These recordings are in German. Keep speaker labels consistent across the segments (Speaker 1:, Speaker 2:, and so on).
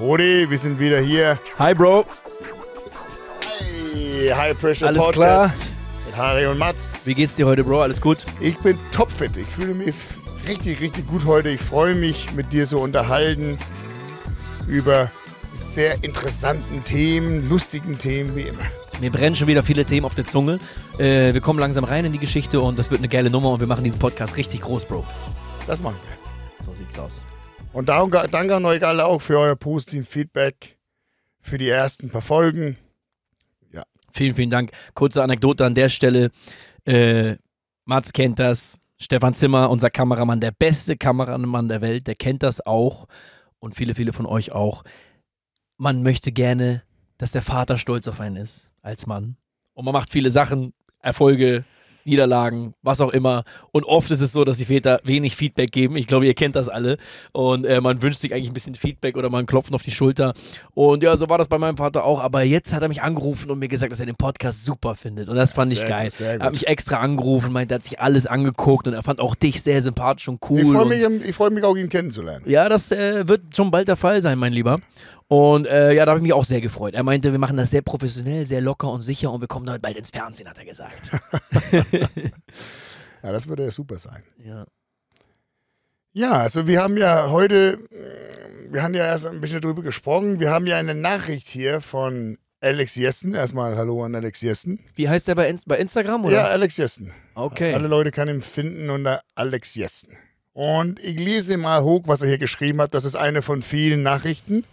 Speaker 1: Brody, wir sind wieder hier. Hi, Bro. Hi, High Pressure Alles Podcast. Klar. Mit Harry und Mats. Wie geht's dir heute, Bro? Alles gut? Ich bin topfit. Ich fühle mich richtig, richtig gut heute. Ich freue mich, mit dir so unterhalten über sehr interessanten Themen, lustigen Themen, wie immer.
Speaker 2: Mir brennen schon wieder viele Themen auf der Zunge. Äh, wir kommen langsam rein in die Geschichte und
Speaker 1: das wird eine geile Nummer und wir machen diesen Podcast richtig groß, Bro. Das machen wir. So sieht's aus. Und danke, danke an euch alle auch für euer positiven Feedback, für die ersten paar Folgen. Ja.
Speaker 2: Vielen, vielen Dank. Kurze Anekdote an der Stelle. Äh, Mats kennt das. Stefan Zimmer, unser Kameramann, der beste Kameramann der Welt, der kennt das auch. Und viele, viele von euch auch. Man möchte gerne, dass der Vater stolz auf einen ist, als Mann. Und man macht viele Sachen, Erfolge, Niederlagen, was auch immer. Und oft ist es so, dass die Väter wenig Feedback geben. Ich glaube, ihr kennt das alle. Und äh, man wünscht sich eigentlich ein bisschen Feedback oder man klopft auf die Schulter. Und ja, so war das bei meinem Vater auch. Aber jetzt hat er mich angerufen und mir gesagt, dass er den Podcast super findet. Und das fand sehr ich geil. Gut, er hat mich extra angerufen, meinte, er hat sich alles angeguckt und er fand auch dich sehr sympathisch und cool. Ich freue
Speaker 1: mich, freu mich auch, ihn kennenzulernen.
Speaker 2: Ja, das äh, wird schon bald der Fall sein, mein Lieber. Und äh, ja, da habe ich mich auch sehr gefreut. Er meinte, wir machen das sehr professionell, sehr locker und sicher und wir kommen damit bald ins Fernsehen, hat er gesagt.
Speaker 1: ja, das würde ja super sein. Ja. Ja, also wir haben ja heute, äh, wir haben ja erst ein bisschen drüber gesprochen. Wir haben ja eine Nachricht hier von Alex Jessen. Erstmal Hallo an Alex Jessen. Wie heißt der bei, Inst bei Instagram? Oder? Ja, Alex Jessen. Okay. Alle Leute können ihn finden unter Alex Jessen. Und ich lese mal hoch, was er hier geschrieben hat. Das ist eine von vielen Nachrichten.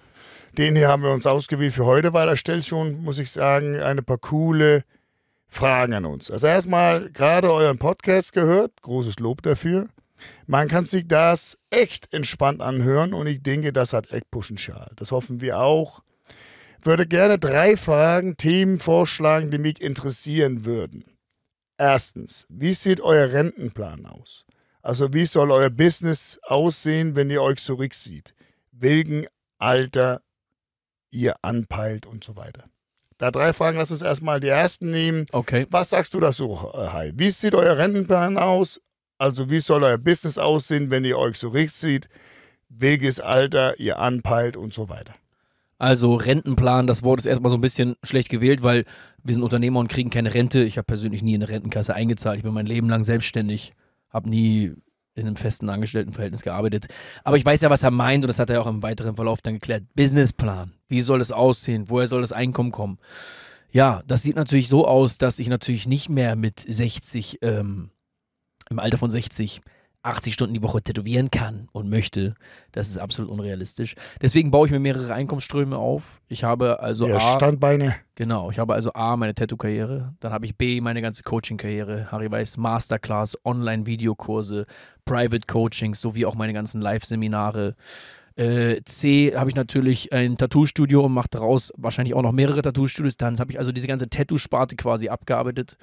Speaker 1: Den hier haben wir uns ausgewählt für heute, weil er stellt schon, muss ich sagen, ein paar coole Fragen an uns. Also erstmal gerade euren Podcast gehört, großes Lob dafür. Man kann sich das echt entspannt anhören und ich denke, das hat Eckpuschenschal. Das hoffen wir auch. Würde gerne drei Fragen, Themen vorschlagen, die mich interessieren würden. Erstens, wie sieht euer Rentenplan aus? Also wie soll euer Business aussehen, wenn ihr euch zurückzieht? Wegen Alter ihr anpeilt und so weiter. Da drei Fragen, lass uns erstmal die ersten nehmen. Okay. Was sagst du dazu, Hi? Wie sieht euer Rentenplan aus? Also wie soll euer Business aussehen, wenn ihr euch so richtig sieht? Welches Alter ihr anpeilt und so weiter? Also Rentenplan, das Wort ist erstmal so ein bisschen
Speaker 2: schlecht gewählt, weil wir sind Unternehmer und kriegen keine Rente. Ich habe persönlich nie in eine Rentenkasse eingezahlt. Ich bin mein Leben lang selbstständig, habe nie in einem festen Angestelltenverhältnis gearbeitet. Aber ich weiß ja, was er meint und das hat er auch im weiteren Verlauf dann geklärt. Businessplan. Wie soll es aussehen? Woher soll das Einkommen kommen? Ja, das sieht natürlich so aus, dass ich natürlich nicht mehr mit 60, ähm, im Alter von 60, 80 Stunden die Woche tätowieren kann und möchte. Das ist absolut unrealistisch. Deswegen baue ich mir mehrere Einkommensströme auf. Ich habe also ja, A, Standbeine. Genau, ich habe also A, meine Tattoo-Karriere, dann habe ich B, meine ganze Coaching-Karriere, Harry Weiß Masterclass, Online-Videokurse, Private-Coachings sowie auch meine ganzen Live-Seminare. Äh, C habe ich natürlich ein Tattoo-Studio und mache daraus wahrscheinlich auch noch mehrere Tattoo-Studios. Dann habe ich also diese ganze Tattoo-Sparte quasi abgearbeitet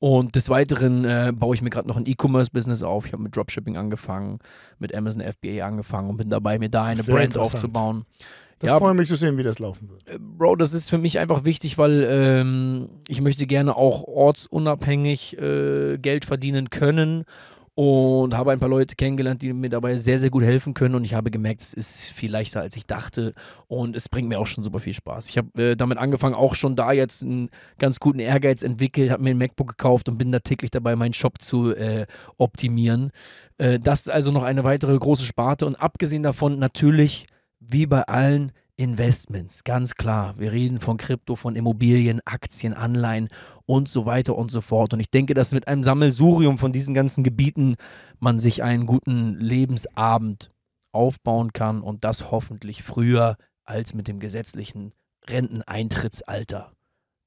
Speaker 2: und des Weiteren äh, baue ich mir gerade noch ein E-Commerce-Business auf. Ich habe mit Dropshipping angefangen, mit Amazon FBA angefangen und bin dabei, mir da eine Sehr Brand aufzubauen. Das ja, freue mich zu sehen, wie das laufen wird. Äh, Bro, das ist für mich einfach wichtig, weil ähm, ich möchte gerne auch ortsunabhängig äh, Geld verdienen können und habe ein paar Leute kennengelernt, die mir dabei sehr, sehr gut helfen können. Und ich habe gemerkt, es ist viel leichter, als ich dachte. Und es bringt mir auch schon super viel Spaß. Ich habe äh, damit angefangen, auch schon da jetzt einen ganz guten Ehrgeiz entwickelt, habe mir ein MacBook gekauft und bin da täglich dabei, meinen Shop zu äh, optimieren. Äh, das ist also noch eine weitere große Sparte. Und abgesehen davon natürlich, wie bei allen, Investments, ganz klar. Wir reden von Krypto, von Immobilien, Aktien, Anleihen und so weiter und so fort. Und ich denke, dass mit einem Sammelsurium von diesen ganzen Gebieten man sich einen guten Lebensabend aufbauen kann und das hoffentlich früher als mit dem gesetzlichen Renteneintrittsalter.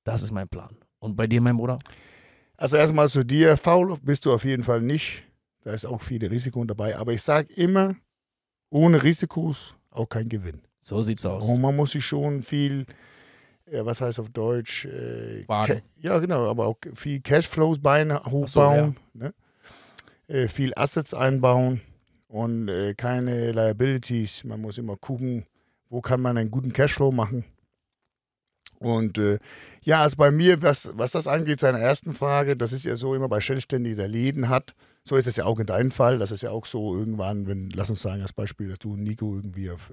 Speaker 1: Das ist mein Plan. Und bei dir, mein Bruder? Also erstmal zu dir, faul bist du auf jeden Fall nicht. Da ist auch viele Risiko dabei. Aber ich sage immer, ohne Risikos auch kein Gewinn. So sieht's aus. Und man muss sich schon viel, ja, äh, was heißt auf Deutsch? Äh, ja, genau, aber auch viel Cashflows hochbauen, so, ja. ne? äh, viel Assets einbauen und äh, keine Liabilities. Man muss immer gucken, wo kann man einen guten Cashflow machen. Und äh, ja, also bei mir, was, was das angeht, seiner ersten Frage, das ist ja so immer bei Selbstständigen, der Läden hat. So ist es ja auch in deinem Fall. Das ist ja auch so irgendwann, wenn, lass uns sagen, als Beispiel, dass du Nico irgendwie auf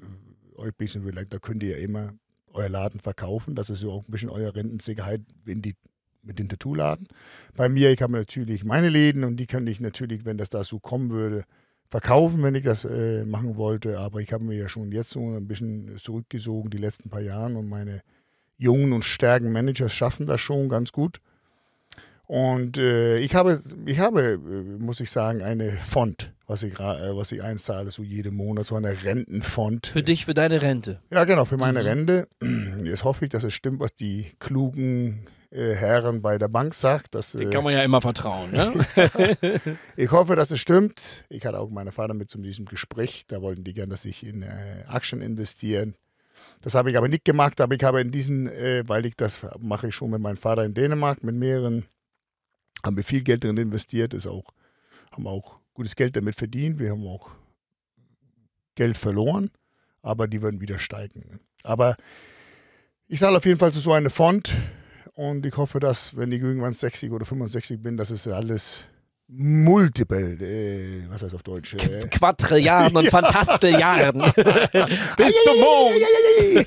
Speaker 1: euch ein bisschen vielleicht, da könnt ihr ja immer euer Laden verkaufen. Das ist ja auch ein bisschen eure Rentensicherheit, wenn die mit den Tattoo-Laden. Bei mir, ich habe natürlich meine Läden und die könnte ich natürlich, wenn das dazu kommen würde, verkaufen, wenn ich das äh, machen wollte. Aber ich habe mir ja schon jetzt so ein bisschen zurückgesogen die letzten paar Jahre und meine jungen und starken Managers schaffen das schon ganz gut. Und äh, ich habe, ich habe, äh, muss ich sagen, eine Font, was ich, äh, was ich einzahle, so jeden Monat, so eine Rentenfont. Für dich, für deine Rente. Ja, genau, für meine mhm. Rente. Jetzt hoffe ich, dass es stimmt, was die klugen äh, Herren bei der Bank sagt. Dass, Den äh, kann man ja immer vertrauen, ne? ich hoffe, dass es stimmt. Ich hatte auch meinen Vater mit zu diesem Gespräch. Da wollten die gerne, dass ich in äh, Aktien investieren. Das habe ich aber nicht gemacht, aber ich habe in diesen, weil ich das mache ich schon mit meinem Vater in Dänemark, mit mehreren haben wir viel Geld drin investiert, ist auch, haben auch gutes Geld damit verdient. Wir haben auch Geld verloren, aber die würden wieder steigen. Aber ich sage auf jeden Fall zu so eine Font und ich hoffe, dass, wenn ich irgendwann 60 oder 65 bin, dass es alles multiple, äh, was heißt auf Deutsch? Äh? Quadrilliarden und Fantastilliarden. Bis zum Mond.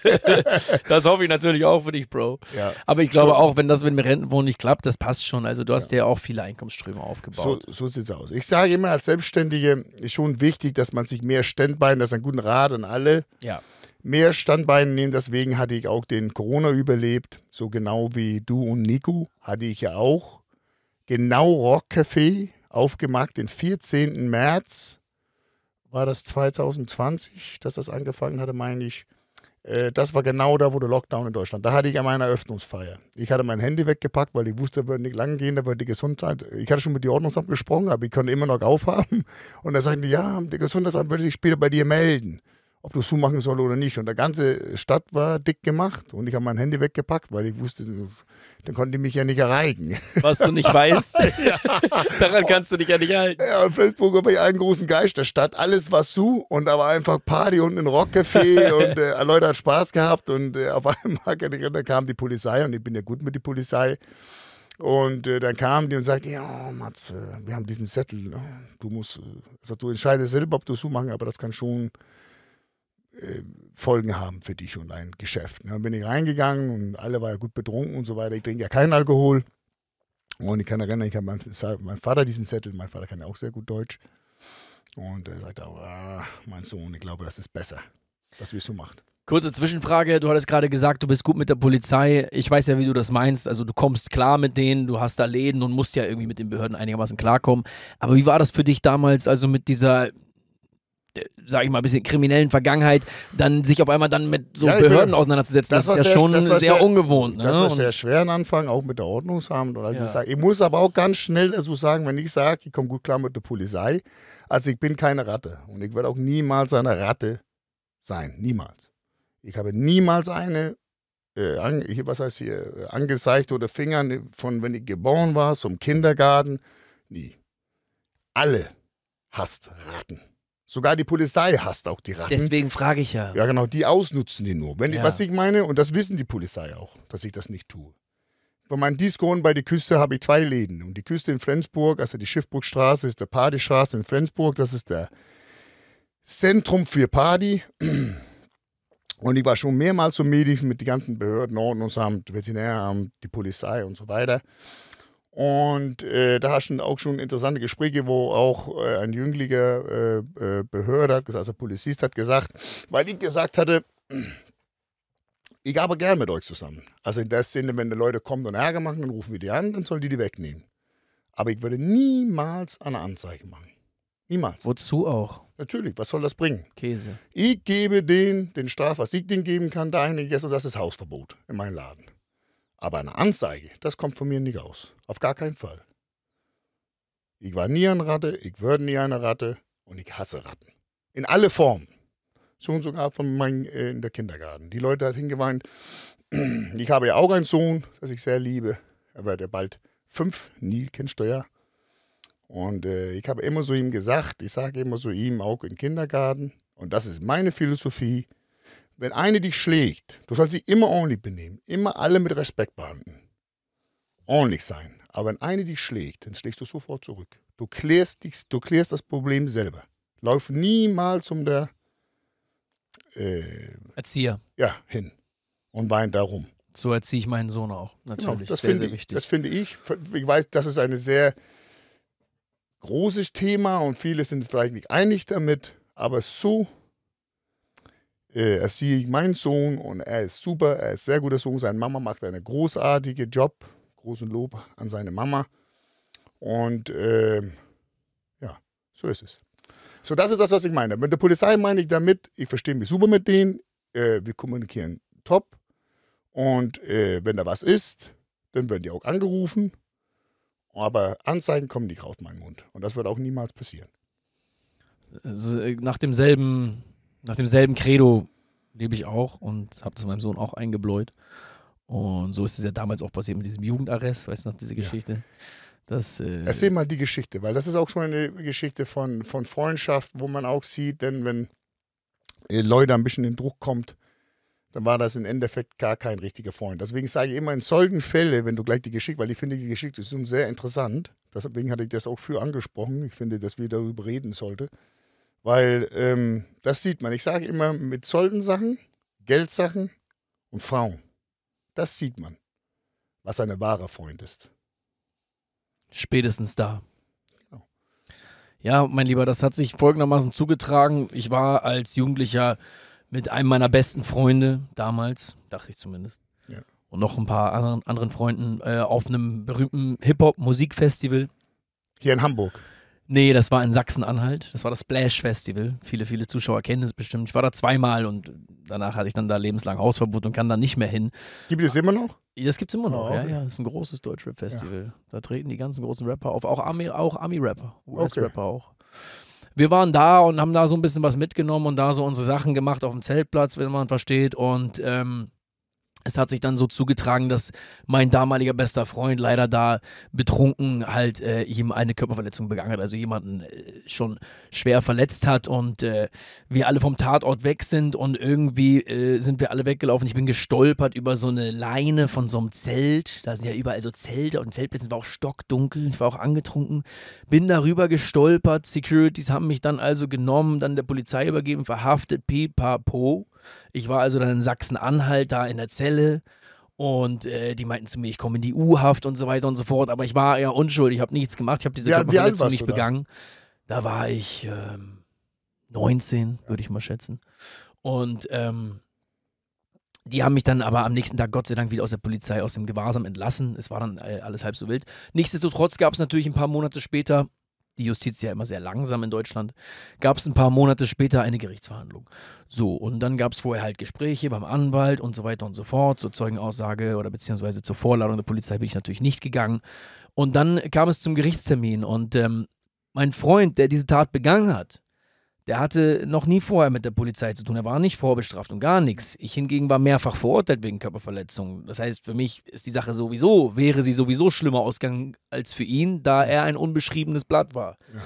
Speaker 1: das hoffe ich natürlich auch für dich, Bro. Ja. Aber ich glaube so. auch, wenn das mit dem Rentenwohnen nicht klappt, das passt schon. Also du hast ja, ja auch viele Einkommensströme aufgebaut. So, so es aus. Ich sage immer, als Selbstständige ist schon wichtig, dass man sich mehr Standbein, ist ein guter Rat an alle. Ja mehr Standbeine nehmen. Deswegen hatte ich auch den Corona überlebt. So genau wie du und Nico hatte ich ja auch genau Rock Café aufgemacht den 14. März, war das 2020, dass das angefangen hatte, meine ich. Äh, das war genau da, wo der Lockdown in Deutschland. Da hatte ich an meiner Eröffnungsfeier. Ich hatte mein Handy weggepackt, weil ich wusste, würde nicht lang gehen, da würde die Gesundheit. Ich hatte schon mit dem Ordnungsamt gesprochen, aber ich konnte immer noch aufhaben. Und da sagten die, ja, der Gesundheitsamt würde sich später bei dir melden ob du es zumachen soll oder nicht. Und der ganze Stadt war dick gemacht und ich habe mein Handy weggepackt, weil ich wusste, dann konnte ich mich ja nicht erreichen. Was du nicht weißt, ja. daran kannst du dich ja nicht halten. Ja, auf Facebook war ich einen großen Geist der Stadt. Alles war zu und da war einfach Party und ein Rockcafé und äh, Leute hat Spaß gehabt und äh, auf einmal da kam die Polizei und ich bin ja gut mit der Polizei. Und äh, dann kamen die und sagten, ja, Matze, wir haben diesen Zettel. Ne? Du musst, äh, also, du entscheidest selber, ob du es machen, aber das kann schon Folgen haben für dich und dein Geschäft. Dann bin ich reingegangen und alle waren ja gut betrunken und so weiter. Ich trinke ja keinen Alkohol. Und ich kann erinnern, ich habe meinem mein Vater diesen Zettel, mein Vater kann ja auch sehr gut Deutsch. Und er sagt auch, ah, mein Sohn, ich glaube, das ist besser, dass wir es so macht.
Speaker 2: Kurze Zwischenfrage, du hattest gerade gesagt, du bist gut mit der Polizei. Ich weiß ja, wie du das meinst. Also du kommst klar mit denen, du hast da Läden und musst ja irgendwie mit den Behörden einigermaßen klarkommen. Aber wie war das für dich damals, also mit dieser sage ich mal, ein bisschen kriminellen Vergangenheit, dann sich auf einmal dann mit so ja, Behörden auseinanderzusetzen, das, das ist ja schon sehr, sehr, ungewohnt. Ne? Das war sehr
Speaker 1: schwer am Anfang, auch mit der Ordnungsamt. Und ja. ich, muss aber auch ganz schnell so sagen, wenn ich sage, ich komme gut klar mit der Polizei, also ich bin keine Ratte und ich werde auch niemals eine Ratte sein, niemals. Ich habe niemals eine, äh, an, was heißt hier, äh, angezeigt oder Fingern von, wenn ich geboren war, zum Kindergarten, nie. Alle hasst Ratten. Sogar die Polizei hasst auch die Ratten. Deswegen frage ich ja. Ja, genau, die ausnutzen die nur. Wenn ja. ich, was ich meine, und das wissen die Polizei auch, dass ich das nicht tue. Bei meinen Disco bei der Küste habe ich zwei Läden. Und die Küste in Flensburg, also die Schiffburgstraße, ist der Partystraße in Flensburg. Das ist der Zentrum für Party. Und ich war schon mehrmals zu Meetings mit den ganzen Behörden, Ordnungsamt, Veterinäramt, die Polizei und so weiter. Und äh, da hast du auch schon interessante Gespräche, wo auch äh, ein jünglicher äh, äh Behörde hat gesagt, also Polizist hat gesagt, weil ich gesagt hatte, ich habe gern mit euch zusammen. Also in der Sinne, wenn die Leute kommen und Ärger machen, dann rufen wir die an, dann sollen die die wegnehmen. Aber ich würde niemals eine Anzeige machen. Niemals. Wozu auch? Natürlich, was soll das bringen? Käse. Ich gebe denen den Straf, was ich denen geben kann, dahin gegessen, und das ist Hausverbot in meinem Laden. Aber eine Anzeige, das kommt von mir nicht aus. Auf gar keinen Fall. Ich war nie eine Ratte, ich würde nie eine Ratte und ich hasse Ratten. In alle Formen. Schon sogar von meinem äh, in der Kindergarten. Die Leute hat hingeweint. Ich habe ja auch einen Sohn, das ich sehr liebe. Er wird ja bald fünf, Nilkindsteuer. Und äh, ich habe immer so ihm gesagt, ich sage immer so ihm auch im Kindergarten, und das ist meine Philosophie, wenn eine dich schlägt, du sollst dich immer ordentlich benehmen, immer alle mit Respekt behandeln. Ordentlich sein. Aber wenn eine dich schlägt, dann schlägst du sofort zurück. Du klärst, dich, du klärst das Problem selber. Lauf niemals um der äh, Erzieher. Ja, hin und wein darum. So erziehe ich meinen Sohn auch. Genau, natürlich, genau, das sehr, finde sehr wichtig. Ich, das finde ich. Ich weiß, das ist ein sehr großes Thema und viele sind vielleicht nicht einig damit, aber so äh, Erzieh ich meinen Sohn und er ist super, er ist sehr guter Sohn. Seine Mama macht einen großartigen Job. Großen Lob an seine Mama. Und äh, ja, so ist es. So, das ist das, was ich meine. Mit der Polizei meine ich damit, ich verstehe mich super mit denen, äh, wir kommunizieren top. Und äh, wenn da was ist, dann werden die auch angerufen. Aber Anzeigen kommen nicht raus, mein Mund. Und das wird auch niemals passieren.
Speaker 2: Äh, nach demselben nach demselben Credo lebe ich auch und habe das meinem Sohn auch eingebläut. Und so ist es ja damals auch passiert mit diesem Jugendarrest, weißt du noch, diese Geschichte. Ja. Das, äh Erzähl
Speaker 1: mal die Geschichte, weil das ist auch schon eine Geschichte von, von Freundschaft, wo man auch sieht, denn wenn äh, Leute ein bisschen in Druck kommt, dann war das im Endeffekt gar kein richtiger Freund. Deswegen sage ich immer, in solchen Fällen, wenn du gleich die Geschichte, weil ich finde, die Geschichte ist sehr interessant, deswegen hatte ich das auch für angesprochen, ich finde, dass wir darüber reden sollten, weil ähm, das sieht man. Ich sage immer mit Soldensachen, Geldsachen und Frauen. Das sieht man, was ein wahrer Freund ist. Spätestens da. Genau.
Speaker 2: Ja, mein Lieber, das hat sich folgendermaßen zugetragen. Ich war als Jugendlicher mit einem meiner besten Freunde damals, dachte ich zumindest, ja. und noch ein paar anderen, anderen Freunden äh, auf einem berühmten Hip-Hop-Musikfestival. Hier in Hamburg. Nee, das war in Sachsen-Anhalt. Das war das Splash Festival. Viele, viele Zuschauer kennen es bestimmt. Ich war da zweimal und danach hatte ich dann da lebenslang Hausverbot und kann da nicht mehr hin. Gibt es immer noch? Das gibt es immer noch, oh, okay. ja, ja. Das ist ein großes Deutschrap-Festival. Ja. Da treten die ganzen großen Rapper auf, auch Ami-Rapper, auch Ami US-Rapper okay. auch. Wir waren da und haben da so ein bisschen was mitgenommen und da so unsere Sachen gemacht auf dem Zeltplatz, wenn man versteht. Und ähm, es hat sich dann so zugetragen, dass mein damaliger bester Freund leider da betrunken halt äh, ihm eine Körperverletzung begangen hat, also jemanden äh, schon schwer verletzt hat und äh, wir alle vom Tatort weg sind und irgendwie äh, sind wir alle weggelaufen. Ich bin gestolpert über so eine Leine von so einem Zelt, da sind ja überall so Zelte und Zeltplätze war auch stockdunkel, ich war auch angetrunken, bin darüber gestolpert, Securities haben mich dann also genommen, dann der Polizei übergeben, verhaftet, pipapo ich war also dann in Sachsen-Anhalt da in der Zelle und äh, die meinten zu mir, ich komme in die U-Haft und so weiter und so fort. Aber ich war ja unschuldig, ich habe nichts gemacht, ich habe diese ja, Körperverletzung nicht begangen. Da? da war ich ähm, 19, ja. würde ich mal schätzen. Und ähm, die haben mich dann aber am nächsten Tag Gott sei Dank wieder aus der Polizei, aus dem Gewahrsam entlassen. Es war dann äh, alles halb so wild. Nichtsdestotrotz gab es natürlich ein paar Monate später die Justiz ist ja immer sehr langsam in Deutschland, gab es ein paar Monate später eine Gerichtsverhandlung. So, und dann gab es vorher halt Gespräche beim Anwalt und so weiter und so fort. Zur Zeugenaussage oder beziehungsweise zur Vorladung der Polizei bin ich natürlich nicht gegangen. Und dann kam es zum Gerichtstermin und ähm, mein Freund, der diese Tat begangen hat, der hatte noch nie vorher mit der Polizei zu tun. Er war nicht vorbestraft und gar nichts. Ich hingegen war mehrfach verurteilt wegen Körperverletzung. Das heißt, für mich ist die Sache sowieso, wäre sie sowieso schlimmer ausgegangen als für ihn, da er ein unbeschriebenes Blatt war.
Speaker 1: Ja.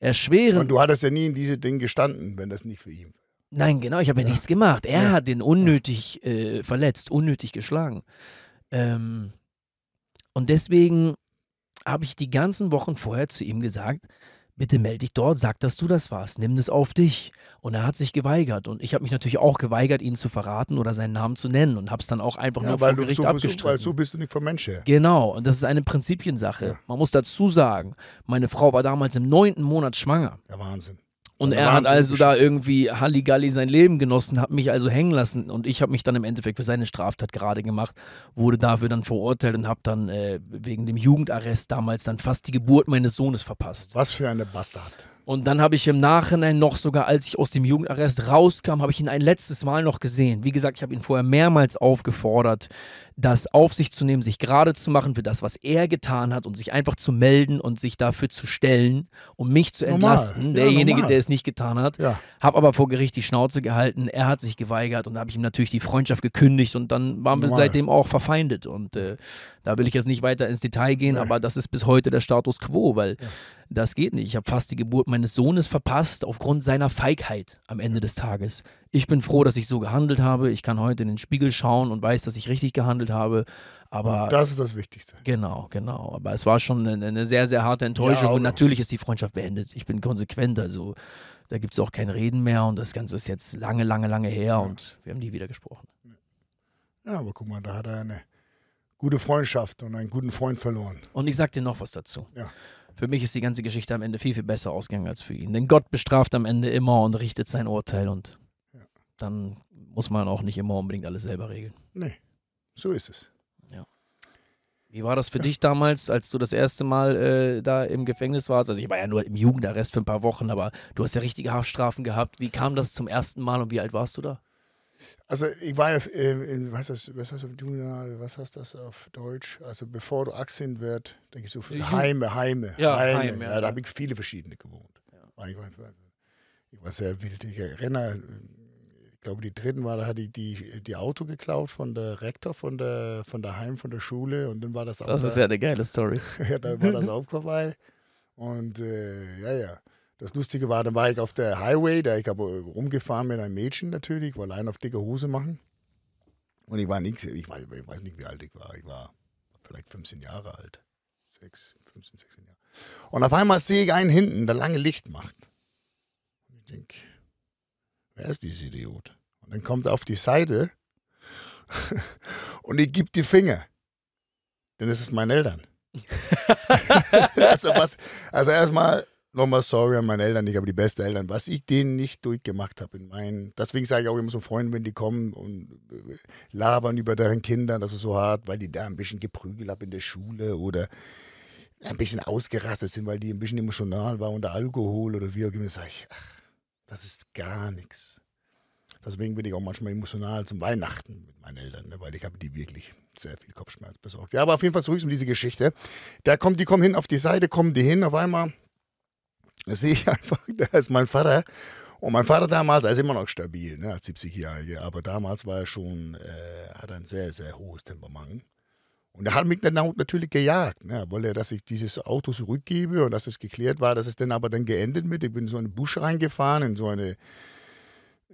Speaker 1: Erschweren. Und du hattest ja nie in diese Dinge gestanden, wenn das nicht für ihn war. Nein,
Speaker 2: genau, ich habe ja. ja nichts gemacht. Er ja. hat den unnötig äh, verletzt, unnötig geschlagen. Ähm, und deswegen habe ich die ganzen Wochen vorher zu ihm gesagt, bitte melde dich dort, sag, dass du das warst, nimm das auf dich. Und er hat sich geweigert und ich habe mich natürlich auch geweigert, ihn zu verraten oder seinen Namen zu nennen und habe es dann auch einfach ja, nur vor Gericht so abgestritten. Weil so
Speaker 1: bist du nicht vom Mensch her.
Speaker 2: Genau, und das ist eine Prinzipiensache. Ja. Man muss dazu sagen, meine Frau war damals im neunten Monat schwanger. Ja, Wahnsinn.
Speaker 1: Und er hat also da
Speaker 2: irgendwie Halligalli sein Leben genossen, hat mich also hängen lassen und ich habe mich dann im Endeffekt für seine Straftat gerade gemacht, wurde dafür dann verurteilt und habe dann äh, wegen dem Jugendarrest damals dann fast die Geburt meines Sohnes verpasst. Was für eine Bastard. Und dann habe ich im Nachhinein noch sogar, als ich aus dem Jugendarrest rauskam, habe ich ihn ein letztes Mal noch gesehen. Wie gesagt, ich habe ihn vorher mehrmals aufgefordert, das auf sich zu nehmen, sich gerade zu machen für das, was er getan hat und sich einfach zu melden und sich dafür zu stellen, um mich zu entlasten, normal. derjenige, ja, der es nicht getan hat. Ja. Hab aber vor Gericht die Schnauze gehalten, er hat sich geweigert und da habe ich ihm natürlich die Freundschaft gekündigt und dann waren normal. wir seitdem auch verfeindet. Und äh, da will ich jetzt nicht weiter ins Detail gehen, Nein. aber das ist bis heute der Status quo, weil ja. das geht nicht. Ich habe fast die Geburt meines Sohnes verpasst aufgrund seiner Feigheit am Ende des Tages. Ich bin froh, dass ich so gehandelt habe. Ich kann heute in den Spiegel schauen und weiß, dass ich richtig gehandelt habe. Aber das ist das Wichtigste. Genau, genau. Aber es war schon eine, eine sehr, sehr harte Enttäuschung. Ja, und natürlich ist die Freundschaft beendet. Ich bin konsequent. Also da gibt es auch kein Reden mehr. Und das Ganze ist jetzt lange, lange, lange her. Ja. Und wir haben nie wieder gesprochen.
Speaker 1: Ja, aber guck mal, da hat er eine gute Freundschaft und einen guten Freund verloren.
Speaker 2: Und ich sag dir noch was dazu. Ja. Für mich ist die ganze Geschichte am Ende viel, viel besser ausgegangen als für ihn. Denn Gott bestraft am Ende immer und richtet sein Urteil und dann muss man auch nicht immer unbedingt alles selber regeln.
Speaker 1: Nee, so ist es. Ja.
Speaker 2: Wie war das für ja. dich damals, als du das erste Mal äh, da im Gefängnis warst? Also ich war ja nur im Jugendarrest für ein paar Wochen, aber du hast ja richtige Haftstrafen gehabt. Wie kam das zum ersten Mal und wie alt warst
Speaker 1: du da? Also ich war ja, äh, in, was heißt, was heißt, was heißt das auf Deutsch? Also bevor du Achsin wird, da gibt so Heime, Heime, ja, Heime. Heim, ja. ja da habe ich viele verschiedene gewohnt. Ja. Ich, war, ich war sehr wild. Ich erinnere glaube, die dritten war, da hat die, die, die Auto geklaut von der Rektor von der, von daheim, von der Schule und dann war das auch. Das da, ist ja eine
Speaker 2: geile Story.
Speaker 1: ja, dann war das auch vorbei. Und äh, ja, ja. Das Lustige war, dann war ich auf der Highway, da ich aber rumgefahren mit einem Mädchen natürlich, weil allein auf dicke Hose machen. Und ich war nichts, ich, ich weiß nicht, wie alt ich war. Ich war vielleicht 15 Jahre alt. Sechs, 15, 16 Jahre. Und auf einmal sehe ich einen hinten, der lange Licht macht. Und ich denke, Wer ist dieser Idiot? Und dann kommt er auf die Seite und ich gebe die Finger. Denn es ist meine Eltern. also, was, also erstmal nochmal sorry an meine Eltern, ich habe die besten Eltern, was ich denen nicht durchgemacht habe in meinen. Deswegen sage ich auch immer so Freunden, wenn die kommen und äh, labern über deren Kindern, das ist so hart, weil die da ein bisschen geprügelt haben in der Schule oder ein bisschen ausgerastet sind, weil die ein bisschen emotional waren unter Alkohol oder wie auch immer. sage ich, ach, das ist gar nichts. Deswegen bin ich auch manchmal emotional zum Weihnachten mit meinen Eltern, ne, weil ich habe die wirklich sehr viel Kopfschmerz besorgt. Ja, aber auf jeden Fall zurück um diese Geschichte. Da kommt, die kommen hin auf die Seite, kommen die hin. Auf einmal sehe ich einfach, da ist mein Vater. Und mein Vater damals, er ist immer noch stabil, ne, als 70-Jährige, aber damals war er schon, äh, hat ein sehr, sehr hohes Temperament. Und er hat mich dann natürlich gejagt, ne? wollte er, dass ich dieses Auto zurückgebe und dass es geklärt war, dass es dann aber dann geendet mit. Ich bin in so einen Busch reingefahren, in so ein äh,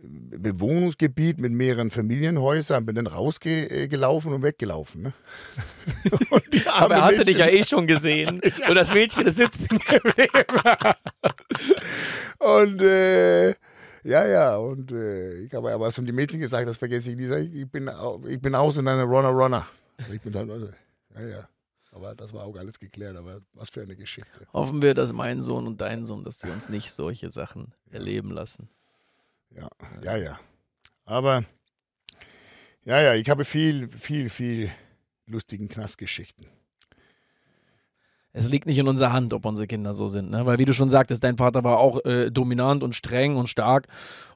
Speaker 1: Bewohnungsgebiet mit mehreren Familienhäusern, bin dann rausgelaufen äh, und weggelaufen. Ne? Und Aber er hatte Mädchen, dich ja eh schon gesehen. ja. Und das Mädchen ist sitzen geblieben. und äh, ja, ja, und äh, ich habe aber zum Mädchen gesagt, das vergesse ich nicht. Ich bin, ich bin aus in einer Runner-Runner. Also ich bin halt, also, ja, ja. Aber das war auch alles geklärt. Aber was für eine Geschichte. Hoffen wir, dass mein Sohn
Speaker 2: und dein Sohn, dass die uns nicht solche Sachen ja. erleben lassen. Ja, ja, ja.
Speaker 1: Aber ja, ja, ich habe viel, viel, viel lustigen Knastgeschichten es liegt nicht in unserer Hand, ob unsere Kinder so sind. Ne? Weil, wie
Speaker 2: du schon sagtest, dein Vater war auch äh, dominant und streng und stark.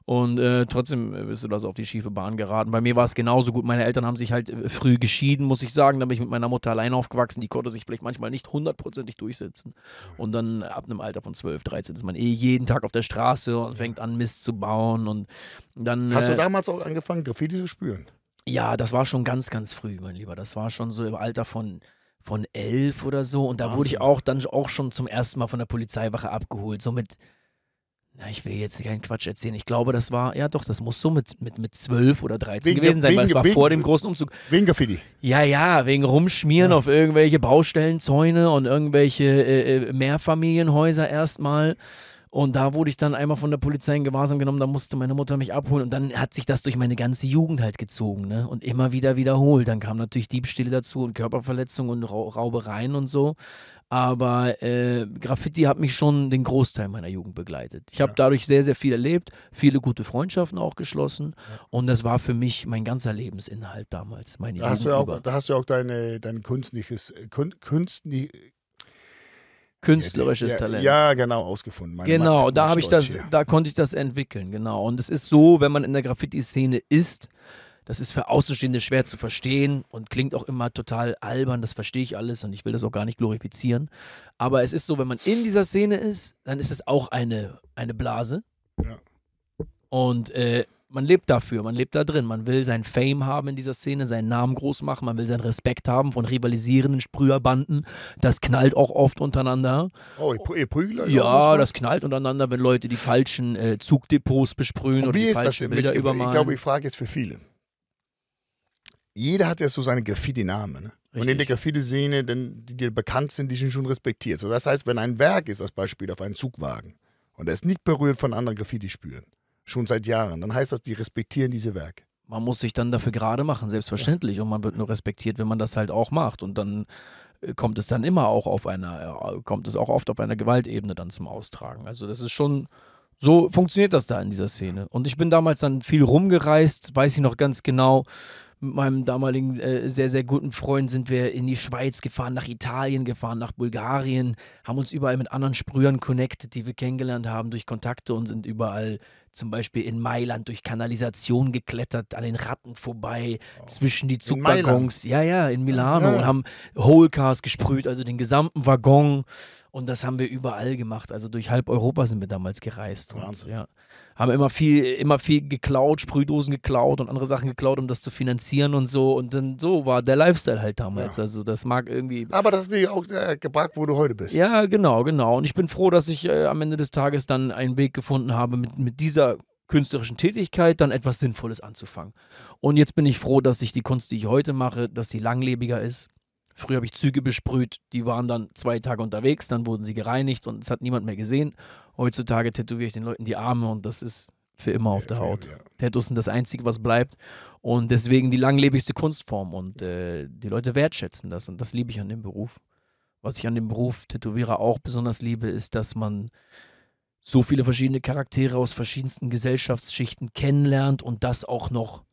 Speaker 2: Und äh, trotzdem äh, bist du da so auf die schiefe Bahn geraten. Bei mir war es genauso gut. Meine Eltern haben sich halt äh, früh geschieden, muss ich sagen. Da bin ich mit meiner Mutter allein aufgewachsen. Die konnte sich vielleicht manchmal nicht hundertprozentig durchsetzen. Und dann ab einem Alter von 12, 13 ist man eh jeden Tag auf der Straße und fängt an, Mist zu bauen. Und dann, Hast du äh,
Speaker 1: damals auch angefangen, Graffiti zu spüren?
Speaker 2: Ja, das war schon ganz, ganz früh, mein Lieber. Das war schon so im Alter von von elf oder so. Und da wurde ich auch dann auch schon zum ersten Mal von der Polizeiwache abgeholt. So mit, na, ich will jetzt keinen Quatsch erzählen. Ich glaube, das war, ja doch, das muss so mit, mit, mit 12 oder 13 wegen, gewesen sein, wegen, weil es war wegen, vor dem
Speaker 1: großen Umzug. Wegen Graffiti.
Speaker 2: Ja, ja, wegen Rumschmieren ja. auf irgendwelche Baustellenzäune und irgendwelche äh, äh Mehrfamilienhäuser erstmal. Und da wurde ich dann einmal von der Polizei in Gewahrsam genommen, da musste meine Mutter mich abholen und dann hat sich das durch meine ganze Jugend halt gezogen ne? und immer wieder wiederholt. Dann kam natürlich Diebstähle dazu und Körperverletzungen und Raubereien und so. Aber äh, Graffiti hat mich schon den Großteil meiner Jugend begleitet. Ich habe ja. dadurch sehr, sehr viel erlebt, viele gute Freundschaften auch geschlossen. Ja. Und das war für mich mein ganzer Lebensinhalt damals. Meine da, hast du auch,
Speaker 1: da hast du auch deine, dein künstliches, kun, künstlich,
Speaker 2: künstlerisches ja, Talent. Ja, genau, ausgefunden. Meine genau, Mann, da habe ich das, hier. da konnte ich das entwickeln, genau. Und es ist so, wenn man in der Graffiti-Szene ist, das ist für Außenstehende schwer zu verstehen und klingt auch immer total albern, das verstehe ich alles und ich will das auch gar nicht glorifizieren. Aber es ist so, wenn man in dieser Szene ist, dann ist es auch eine, eine Blase. Ja. Und äh, man lebt dafür, man lebt da drin. Man will sein Fame haben in dieser Szene, seinen Namen groß machen, man will seinen Respekt haben von rivalisierenden Sprüherbanden. Das knallt auch oft untereinander.
Speaker 1: Oh, ihr prügelt Ja, das
Speaker 2: knallt untereinander, wenn Leute die falschen äh, Zugdepots besprühen und oder die falschen Bilder mit, übermalen. Ich glaube, ich
Speaker 1: frage jetzt für viele. Jeder hat ja so seine Graffiti-Namen. Ne? Und in der Graffiti-Szene, die dir bekannt sind, die sind schon respektiert. So, das heißt, wenn ein Werk ist, als Beispiel auf einem Zugwagen, und er ist nicht berührt von anderen Graffiti-Spüren, schon seit Jahren, dann heißt das, die respektieren diese Werke. Man muss sich dann dafür gerade machen, selbstverständlich. Ja. Und man wird nur respektiert, wenn man das halt auch macht.
Speaker 2: Und dann äh, kommt es dann immer auch auf einer, kommt es auch oft auf einer Gewaltebene dann zum Austragen. Also das ist schon, so funktioniert das da in dieser Szene. Und ich bin damals dann viel rumgereist, weiß ich noch ganz genau. Mit meinem damaligen äh, sehr, sehr guten Freund sind wir in die Schweiz gefahren, nach Italien gefahren, nach Bulgarien, haben uns überall mit anderen Sprühern connected, die wir kennengelernt haben durch Kontakte und sind überall zum Beispiel in Mailand durch Kanalisation geklettert, an den Ratten vorbei, oh. zwischen die Zugwaggons, ja, ja, in Milano ja. und haben Whole Cars gesprüht, also den gesamten Waggon. Und das haben wir überall gemacht. Also durch halb Europa sind wir damals gereist. Wahnsinn. Und, ja haben immer viel, immer viel geklaut, Sprühdosen geklaut und andere Sachen geklaut, um das zu finanzieren und so. Und dann so war der Lifestyle halt damals. Ja. Also das mag irgendwie.
Speaker 1: Aber das ist nicht auch äh, gebracht, wo du heute bist.
Speaker 2: Ja, genau, genau. Und ich bin froh, dass ich äh, am Ende des Tages dann einen Weg gefunden habe, mit, mit dieser künstlerischen Tätigkeit dann etwas Sinnvolles anzufangen. Und jetzt bin ich froh, dass ich die Kunst, die ich heute mache, dass sie langlebiger ist. Früher habe ich Züge besprüht, die waren dann zwei Tage unterwegs, dann wurden sie gereinigt und es hat niemand mehr gesehen. Heutzutage tätowiere ich den Leuten die Arme und das ist für immer auf der Haut. Tattoos sind das Einzige, was bleibt. Und deswegen die langlebigste Kunstform. Und äh, die Leute wertschätzen das. Und das liebe ich an dem Beruf. Was ich an dem Beruf Tätowierer auch besonders liebe, ist, dass man so viele verschiedene Charaktere aus verschiedensten Gesellschaftsschichten kennenlernt und das auch noch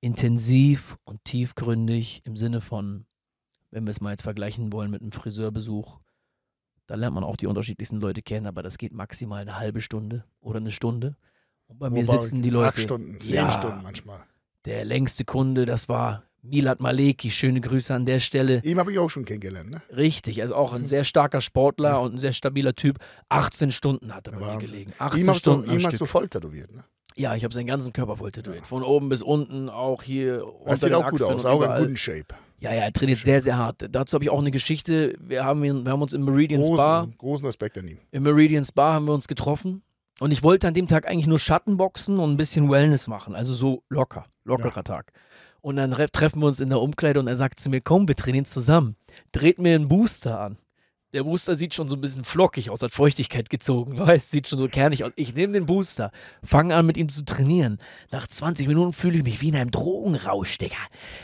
Speaker 2: intensiv und tiefgründig im Sinne von, wenn wir es mal jetzt vergleichen wollen mit einem Friseurbesuch, da lernt man auch die unterschiedlichsten Leute kennen, aber das geht maximal eine halbe Stunde oder eine Stunde. Und bei mir sitzen die Leute. Acht Stunden, zehn ja, Stunden manchmal. Der längste Kunde, das war Milad Maleki. Schöne Grüße an der Stelle. Ihm habe ich auch schon kennengelernt, ne? Richtig, also auch ein mhm. sehr starker Sportler ja. und ein sehr stabiler Typ. 18 Stunden hat er bei Wahnsinn. mir gelegen. 18 ihm Stunden. Du, ihm hast du voll tätowiert, ne? Ja, ich habe seinen ganzen Körper voll tätowiert. Ja. Von oben bis unten, auch hier. Das unter sieht auch gut aus, auch in guten Shape. Ja, ja, er trainiert sehr, sehr hart. Dazu habe ich auch eine Geschichte. Wir haben, ihn, wir haben uns im Meridian großen, Spa.
Speaker 1: Großen Respekt an ihm.
Speaker 2: Im Meridian Spa haben wir uns getroffen. Und ich wollte an dem Tag eigentlich nur Schattenboxen und ein bisschen Wellness machen. Also so locker, lockerer ja. Tag. Und dann treffen wir uns in der Umkleide und er sagt zu mir: Komm, wir trainieren zusammen. Dreht mir einen Booster an. Der Booster sieht schon so ein bisschen flockig aus, hat Feuchtigkeit gezogen, weißt, sieht schon so kernig aus. Ich nehme den Booster, fange an mit ihm zu trainieren. Nach 20 Minuten fühle ich mich wie in einem Drogenrausch, Digga.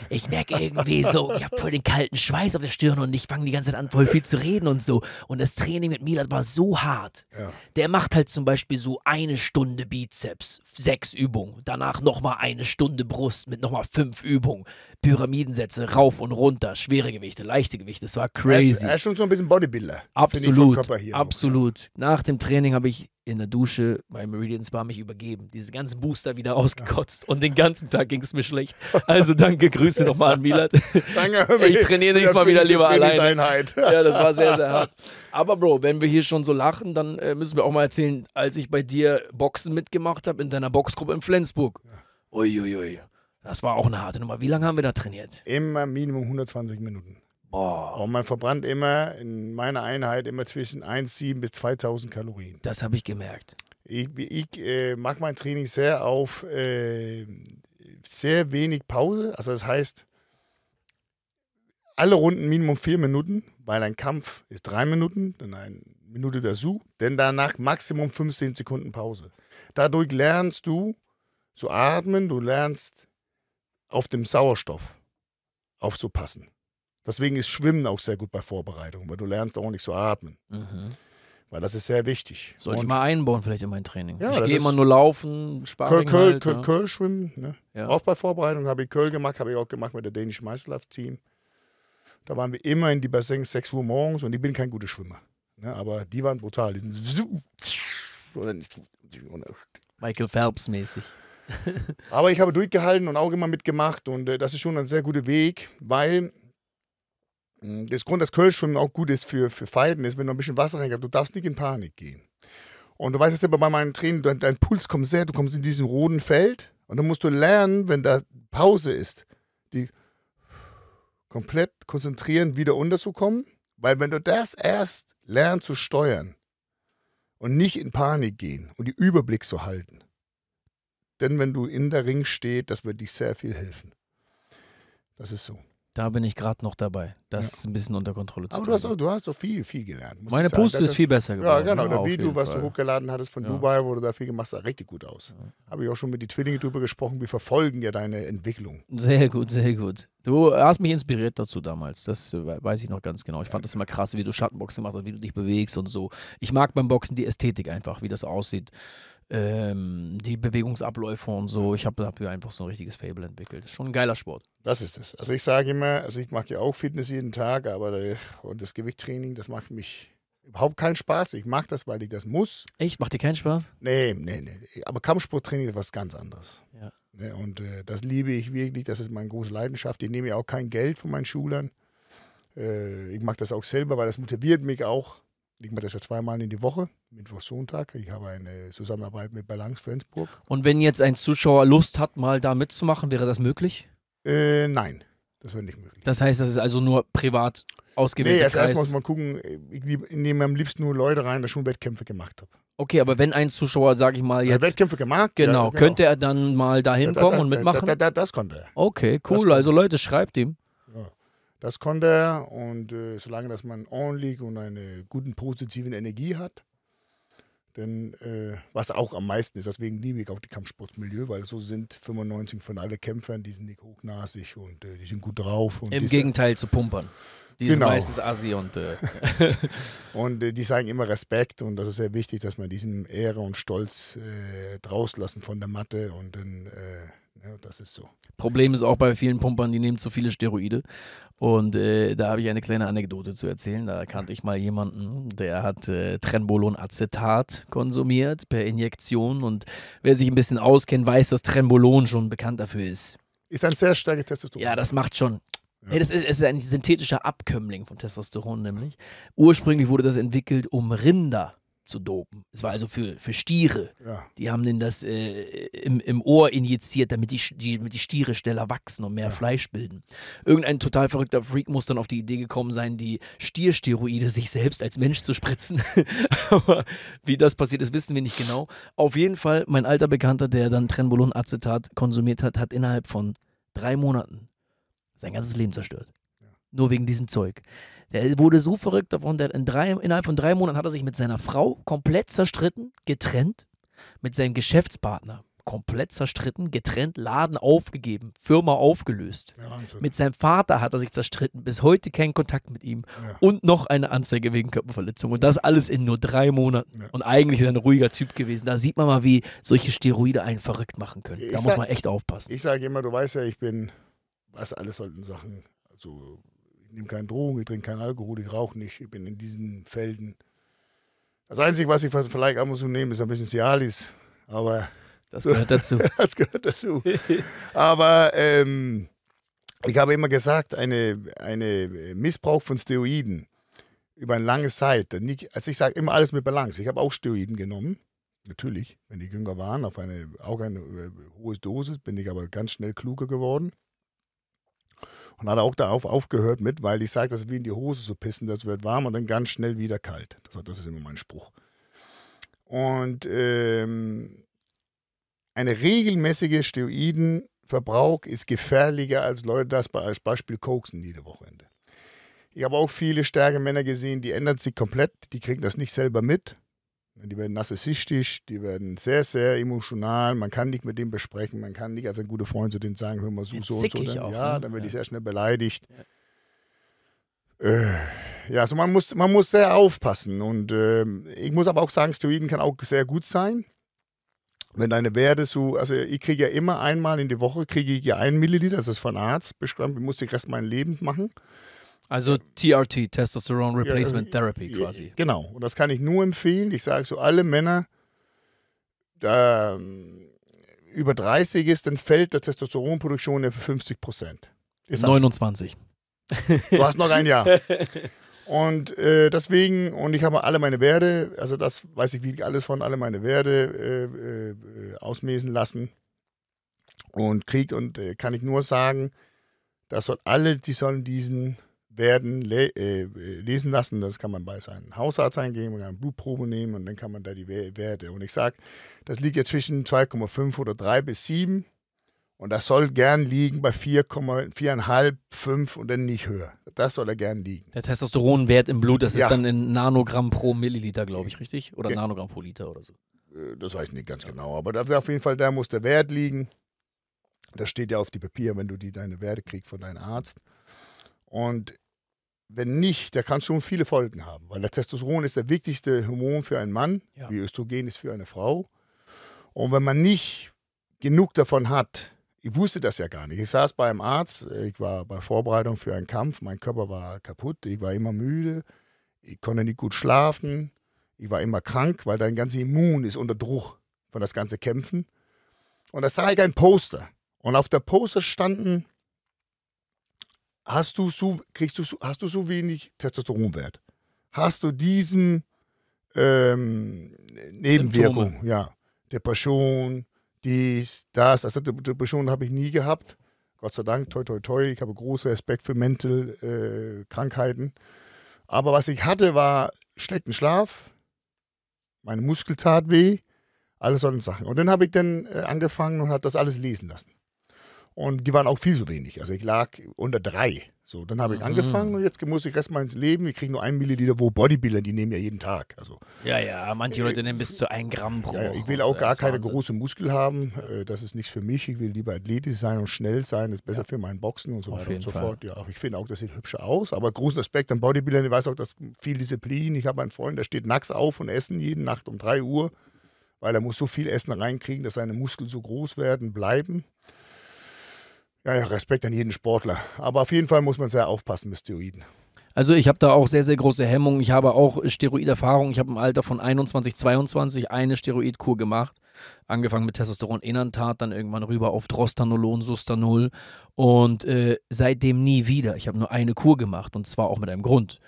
Speaker 2: Ich merke irgendwie so, ich habe voll den kalten Schweiß auf der Stirn und ich fange die ganze Zeit an, voll viel zu reden und so. Und das Training mit Milan war so hart. Ja. Der macht halt zum Beispiel so eine Stunde Bizeps, sechs Übungen, danach nochmal eine Stunde Brust mit nochmal fünf Übungen. Pyramidensätze rauf und runter, schwere Gewichte, leichte Gewichte. Es war crazy. Er ist, schon so ein bisschen Bodybuilder. Absolut. absolut. Auch, ja. Nach dem Training habe ich in der Dusche bei Meridian Spa mich übergeben. Diese ganzen Booster wieder ausgekotzt ja. und den ganzen Tag ging es mir schlecht. Also danke, Grüße nochmal an Milat. danke, Ich trainiere nächstes Mal wieder lieber alleine. ja, das war sehr, sehr hart. Aber Bro, wenn wir hier schon so lachen, dann äh, müssen wir auch mal erzählen, als ich bei dir Boxen mitgemacht habe in deiner Boxgruppe in Flensburg. Uiuiui. Ui, ui.
Speaker 1: Das war auch eine harte Nummer. Wie lange haben wir da trainiert? Immer Minimum 120 Minuten. Boah. Und man verbrannt immer in meiner Einheit immer zwischen 1,7 bis 2000 Kalorien. Das habe ich gemerkt. Ich, ich äh, mag mein Training sehr auf äh, sehr wenig Pause. Also das heißt, alle Runden Minimum vier Minuten, weil ein Kampf ist drei Minuten, dann eine Minute dazu, denn danach Maximum 15 Sekunden Pause. Dadurch lernst du zu atmen, du lernst auf dem Sauerstoff aufzupassen. Deswegen ist Schwimmen auch sehr gut bei Vorbereitung, weil du lernst auch nicht so atmen. Mhm. Weil das ist sehr wichtig. Sollte ich mal
Speaker 2: einbauen, vielleicht in mein Training. Ja, ich gehe immer nur laufen, sparen. Köln, halt, Köl, ja. Köl,
Speaker 1: schwimmen. Ne? Ja. Auch bei Vorbereitung habe ich Köln gemacht, habe ich auch gemacht mit der dänischen Meisterlauf-Team. Da waren wir immer in die Bassins 6 Uhr morgens und ich bin kein guter Schwimmer. Ne? Aber die waren brutal. Die sind Michael
Speaker 2: Phelps-mäßig.
Speaker 1: Aber ich habe durchgehalten und auch immer mitgemacht und äh, das ist schon ein sehr guter Weg, weil mh, hm, das Grund, dass Kölschwimmen auch gut ist für, für Falten, ist, wenn du ein bisschen Wasser reingabst, du darfst nicht in Panik gehen. Und du weißt es ja bei meinen Tränen, dein, dein, Puls kommt sehr, du kommst in diesen roten Feld und dann musst du lernen, wenn da Pause ist, die komplett konzentrieren, wieder unterzukommen. Weil wenn du das erst lernst zu steuern und nicht in Panik gehen und die Überblick zu halten, denn wenn du in der Ring steht, das wird dich sehr viel helfen. Das ist so. Da bin ich gerade noch dabei, das ja. ein bisschen unter Kontrolle zu Aber du hast, doch viel, viel gelernt. Meine Post ist viel besser geworden. Ja, genau. Ja, ne? der Video, was Fall. du hochgeladen hattest von ja. Dubai, wo du da viel gemacht hast, sah richtig gut aus. Habe ich auch schon mit den Zwillingen drüber gesprochen. Wir verfolgen ja deine Entwicklung.
Speaker 2: Sehr gut, sehr gut. Du hast mich inspiriert dazu damals. Das weiß ich noch ganz genau. Ich fand das immer krass, wie du Schattenboxen machst hast, wie du dich bewegst und so. Ich mag beim Boxen die Ästhetik einfach, wie das aussieht ähm, die Bewegungsabläufe und so. Ich habe dafür einfach so ein richtiges Fable entwickelt. Das ist
Speaker 1: schon ein geiler Sport. Das ist es. Also ich sage immer, also ich mache ja auch Fitness jeden Tag, aber und das Gewichttraining, das macht mich überhaupt keinen Spaß. Ich mache das, weil ich das muss. Ich mache dir keinen Spaß? Nee, nee, nee. Aber Kampfsporttraining ist was ganz anderes. Ja. Ne, und äh, das liebe ich wirklich, das ist meine große Leidenschaft. Ich nehme ja auch kein Geld von meinen Schülern. Äh, ich mache das auch selber, weil das motiviert mich auch liegt mir das ja zweimal in die Woche, Mittwoch, Sonntag. Ich habe eine Zusammenarbeit mit Balance Flensburg.
Speaker 2: Und wenn jetzt ein Zuschauer Lust hat, mal da mitzumachen, wäre das möglich? Äh, nein, das wäre nicht möglich. Das heißt, das ist also nur privat ausgewählt? Nee, erstmal muss
Speaker 1: man gucken, ich nehme am liebsten nur Leute rein, die schon Wettkämpfe gemacht haben.
Speaker 2: Okay, aber wenn ein Zuschauer, sage ich mal, also jetzt. Ja, Wettkämpfe gemacht. Genau, ja, genau, könnte er dann mal da hinkommen und mitmachen? Das, das,
Speaker 1: das, das konnte er. Okay,
Speaker 2: cool. Also, Leute, schreibt ihm.
Speaker 1: Das konnte er und äh, solange, dass man ordentlich und eine guten positiven Energie hat, denn äh, was auch am meisten ist, deswegen liebe ich auch die Kampfsportmilieu, weil so sind 95 von alle Kämpfern, die sind nicht hochnasig und äh, die sind gut drauf. Im diese, Gegenteil zu pumpern. Die genau. sind meistens Assi und. Äh, und äh, die sagen immer Respekt und das ist sehr wichtig, dass man diesen Ehre und Stolz äh, drauslassen von der Matte und dann äh, ja, das ist so.
Speaker 2: Problem ist auch bei vielen Pumpern, die nehmen zu viele Steroide. Und äh, da habe ich eine kleine Anekdote zu erzählen. Da kannte ich mal jemanden, der hat äh, Trenbolon-Acetat konsumiert per Injektion. Und wer sich ein bisschen auskennt, weiß, dass Trenbolon schon bekannt dafür ist. Ist ein sehr starkes Testosteron. Ja, das macht schon. Ja. Hey, das ist, ist ein synthetischer Abkömmling von Testosteron nämlich. Ursprünglich wurde das entwickelt, um Rinder zu dopen. Es war also für, für Stiere. Ja. Die haben denen das äh, im, im Ohr injiziert, damit die, die, damit die Stiere schneller wachsen und mehr ja. Fleisch bilden. Irgendein total verrückter Freak muss dann auf die Idee gekommen sein, die Stiersteroide sich selbst als Mensch zu spritzen. Aber wie das passiert ist, wissen wir nicht genau. Auf jeden Fall, mein alter Bekannter, der dann Trenbolon-Acetat konsumiert hat, hat innerhalb von drei Monaten sein ganzes Leben zerstört. Ja. Nur wegen diesem Zeug. Der wurde so verrückt, davon, der in drei, innerhalb von drei Monaten hat er sich mit seiner Frau komplett zerstritten, getrennt, mit seinem Geschäftspartner komplett zerstritten, getrennt, Laden aufgegeben, Firma aufgelöst. Ja, mit seinem Vater hat er sich zerstritten, bis heute kein Kontakt mit ihm ja. und noch eine Anzeige wegen Körperverletzung. Und das alles in nur drei Monaten. Ja. Und eigentlich ist er ein ruhiger Typ gewesen. Da sieht man mal, wie solche Steroide einen verrückt machen können. Ich da sag, muss man echt aufpassen.
Speaker 1: Ich sage immer, du weißt ja, ich bin, was alles sollten Sachen, also nehme keine Drogen, ich trinke keinen Alkohol, ich rauche nicht. Ich bin in diesen Felden. Das Einzige, was ich vielleicht ab und zu nehme, ist ein bisschen Cialis. Aber. Das gehört dazu. das gehört dazu. aber ähm, ich habe immer gesagt, eine, eine äh, Missbrauch von Steroiden über eine lange Zeit. Also ich sage immer alles mit Balance. Ich habe auch Steroiden genommen. Natürlich, wenn die jünger waren, auf eine, auch eine äh, hohe Dosis, bin ich aber ganz schnell kluger geworden. Und hat auch darauf aufgehört mit, weil ich sage, das ist wie in die Hose zu pissen, das wird warm und dann ganz schnell wieder kalt. Das, das ist immer mein Spruch. Und ähm, ein regelmäßiger Steroidenverbrauch ist gefährlicher als Leute das als Beispiel koksen jede Wochenende. Ich habe auch viele starke Männer gesehen, die ändern sich komplett, die kriegen das nicht selber mit Ne, die werden narzisstisch, die werden sehr, sehr emotional. Man kann nicht mit denen besprechen, man kann nicht als ein guter Freund zu denen sagen, hör mal, so, so und so. Dann, auch, ja, ne? dann werde ja. ich sehr schnell beleidigt. Ja. Äh, ja, also man muss, man muss sehr aufpassen. Und äh, ich muss aber auch sagen, Steroiden kann auch sehr gut sein. Wenn deine Werte so, also ich kriege ja immer einmal in die Woche, kriege ich ja einen Milliliter, das ist von Arzt bestimmt, ich muss den Rest meines Lebens machen. Also TRT, Testosterone also Replacement ja, Therapy quasi. Genau, und das kann ich nur empfehlen. Ich sage so, alle Männer, da ähm, über 30 ist, dann fällt der Testosteronproduktion ja für 50 Prozent. 29. Du hast noch ein Jahr. Und äh, deswegen, und ich habe alle meine Werte, also das weiß ich wie alles von, alle meine Werte äh, äh, ausmesen lassen und kriegt und äh, kann ich nur sagen, dass soll alle, die sollen diesen werden le äh, lesen lassen. Das kann man bei seinem Hausarzt eingeben, man kann eine Blutprobe nehmen und dann kann man da die Werte. Und ich sage, das liegt ja zwischen 2,5 oder 3 bis 7. Und das soll gern liegen bei 4,5, 5 und dann nicht höher. Das soll er gern liegen. Der Testosteronwert im Blut, das ja. ist dann
Speaker 2: in Nanogramm pro
Speaker 1: Milliliter, glaube ich, äh, richtig? Oder Ge Nanogramm pro Liter oder so. Äh, das weiß ich nicht ganz ja. genau, aber dafür auf jeden Fall, da muss der Wert liegen. Das steht ja auf die Papier, wenn du die deine Werte kriegst von deinem Arzt. Und wenn nicht, der kann schon viele Folgen haben, weil der Testosteron ist der wichtigste Hormon für einen Mann, ja. wie Östrogen ist für eine Frau. Und wenn man nicht genug davon hat, ich wusste das ja gar nicht. Ich saß bei einem Arzt, ich war bei Vorbereitung für einen Kampf, mein Körper war kaputt, ich war immer müde, ich konnte nicht gut schlafen, ich war immer krank, weil dein ganzes Immun ist unter Druck von das ganze Kämpfen. Und da sah ich ein Poster. Und auf der Poster standen hast du so, kriegst du so, hast du so wenig Testosteronwert? Hast du diesen ähm, Nebenwirkung, Symptome. ja. Depression, dies, das. Also Depression habe ich nie gehabt. Gott sei Dank, toi, toi, toi. Ich habe großen Respekt für Mental äh, Krankheiten. Aber was ich hatte, war schlechten Schlaf, meine Muskel tat weh, alles solche Sachen. Und dann habe ich dann äh, angefangen und habe das alles lesen lassen. Und die waren auch viel zu wenig. Also ich lag unter drei. So, dann habe ich mhm. angefangen und jetzt muss ich Rest meines Leben. Ich kriege nur einen Milliliter, wo Bodybuilder, die nehmen ja jeden Tag. Also,
Speaker 2: ja, ja, manche äh, Leute nehmen
Speaker 1: bis zu ein Gramm pro ja, Ich will auch gar keine Wahnsinn. große Muskel haben. Äh, das ist nichts für mich. Ich will lieber athletisch sein und schnell sein. Das ist besser ja. für mein Boxen und so Auf weiter und so Fall. fort. Ja, ich finde auch, das sieht hübscher aus. Aber großen Aspekt an Bodybuildern, Ich weiß auch, dass viel Disziplin. Ich habe einen Freund, der steht nackt auf und essen jeden Nacht um 3 Uhr, weil er muss so viel Essen reinkriegen, dass seine Muskeln so groß werden, bleiben. Ja, ja, Respekt an jeden Sportler. Aber auf jeden Fall muss man sehr aufpassen mit Steroiden.
Speaker 2: Also ich habe da auch sehr, sehr große Hemmungen. Ich habe auch Steroiderfahrung. Ich habe im Alter von 21, 22 eine Steroidkur gemacht. Angefangen mit Testosteron Inantat, dann irgendwann rüber auf Drostanolon, Sustanol und äh, seitdem nie wieder. Ich habe nur eine Kur gemacht und zwar auch mit einem Grund.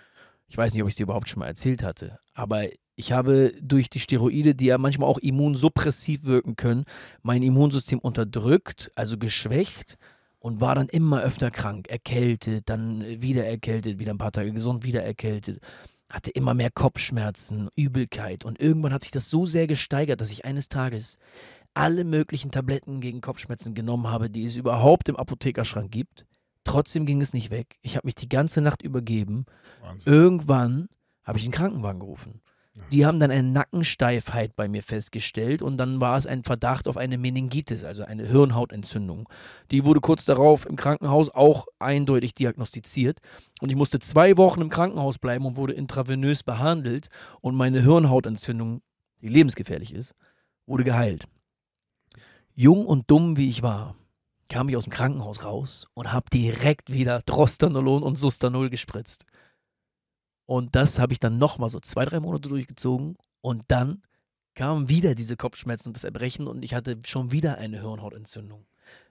Speaker 2: Ich weiß nicht, ob ich es dir überhaupt schon mal erzählt hatte, aber ich habe durch die Steroide, die ja manchmal auch immunsuppressiv wirken können, mein Immunsystem unterdrückt, also geschwächt und war dann immer öfter krank, erkältet, dann wieder erkältet, wieder ein paar Tage gesund, wieder erkältet, hatte immer mehr Kopfschmerzen, Übelkeit und irgendwann hat sich das so sehr gesteigert, dass ich eines Tages alle möglichen Tabletten gegen Kopfschmerzen genommen habe, die es überhaupt im Apothekerschrank gibt. Trotzdem ging es nicht weg. Ich habe mich die ganze Nacht übergeben. Wahnsinn. Irgendwann habe ich den Krankenwagen gerufen. Die haben dann eine Nackensteifheit bei mir festgestellt und dann war es ein Verdacht auf eine Meningitis, also eine Hirnhautentzündung. Die wurde kurz darauf im Krankenhaus auch eindeutig diagnostiziert und ich musste zwei Wochen im Krankenhaus bleiben und wurde intravenös behandelt und meine Hirnhautentzündung, die lebensgefährlich ist, wurde geheilt. Jung und dumm wie ich war, kam ich aus dem Krankenhaus raus und habe direkt wieder Trostanolon und Sustanol gespritzt. Und das habe ich dann nochmal so zwei, drei Monate durchgezogen. Und dann kamen wieder diese Kopfschmerzen und das Erbrechen und ich hatte schon wieder eine Hirnhautentzündung.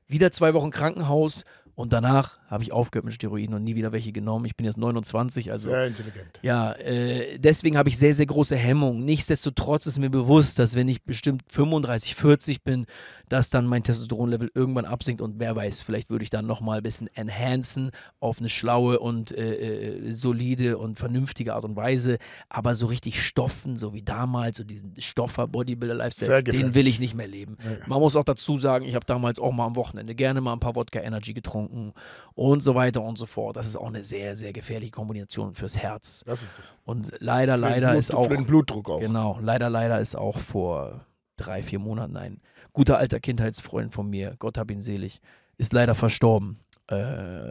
Speaker 2: Wieder zwei Wochen Krankenhaus, und danach habe ich aufgehört mit Steroiden und nie wieder welche genommen. Ich bin jetzt 29, also. Sehr intelligent. Ja, äh, deswegen habe ich sehr, sehr große Hemmungen. Nichtsdestotrotz ist mir bewusst, dass wenn ich bestimmt 35, 40 bin, dass dann mein Testosteronlevel irgendwann absinkt und wer weiß, vielleicht würde ich dann nochmal ein bisschen enhancen auf eine schlaue und äh, äh, solide und vernünftige Art und Weise. Aber so richtig stoffen, so wie damals, so diesen Stoffer, Bodybuilder, Lifestyle, den will ich nicht mehr leben. Ja. Man muss auch dazu sagen, ich habe damals auch mal am Wochenende gerne mal ein paar Wodka Energy getrunken getrunken und so weiter und so fort. Das ist auch eine sehr, sehr gefährliche Kombination fürs Herz. Das ist es. Und leider, für leider Blut, ist auch. Für den Blutdruck auch. Genau, leider, leider ist auch vor drei, vier Monaten ein guter alter Kindheitsfreund von mir, Gott hab ihn selig, ist leider verstorben. Äh,